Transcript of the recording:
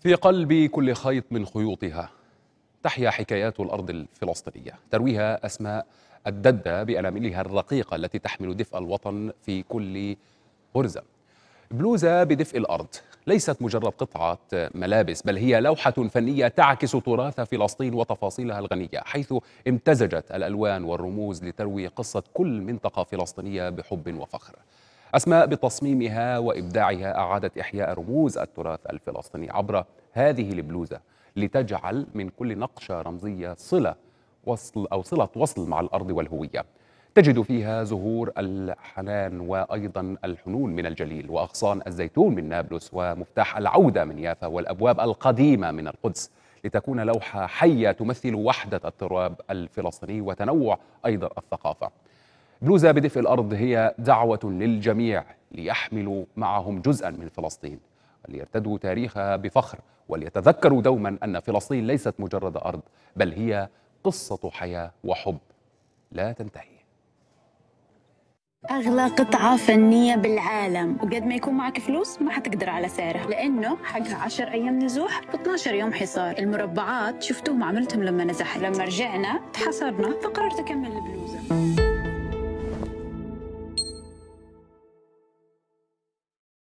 في قلب كل خيط من خيوطها تحيا حكايات الأرض الفلسطينية ترويها أسماء الددة بأناملها الرقيقة التي تحمل دفء الوطن في كل غرزة بلوزة بدفء الأرض ليست مجرد قطعة ملابس بل هي لوحة فنية تعكس تراث فلسطين وتفاصيلها الغنية حيث امتزجت الألوان والرموز لتروي قصة كل منطقة فلسطينية بحب وفخر أسماء بتصميمها وإبداعها أعادت إحياء رموز التراث الفلسطيني عبر هذه البلوزة لتجعل من كل نقشة رمزية صلة وصل أو صلة وصل مع الأرض والهوية تجد فيها زهور الحنان وأيضا الحنون من الجليل وأغصان الزيتون من نابلس ومفتاح العودة من يافا والأبواب القديمة من القدس لتكون لوحة حية تمثل وحدة التراب الفلسطيني وتنوع أيضا الثقافة بلوزة بدفء الأرض هي دعوة للجميع ليحملوا معهم جزءا من فلسطين وليرتدوا تاريخها بفخر وليتذكروا دوما أن فلسطين ليست مجرد أرض بل هي قصة حياة وحب لا تنتهي أغلى قطعة فنية بالعالم وقد ما يكون معك فلوس ما حتقدر على سعرها لأنه حقها 10 أيام نزوح و 12 يوم حصار المربعات شفتوهم عملتهم لما نزحت لما رجعنا تحصرنا فقررت أكمل البلوزة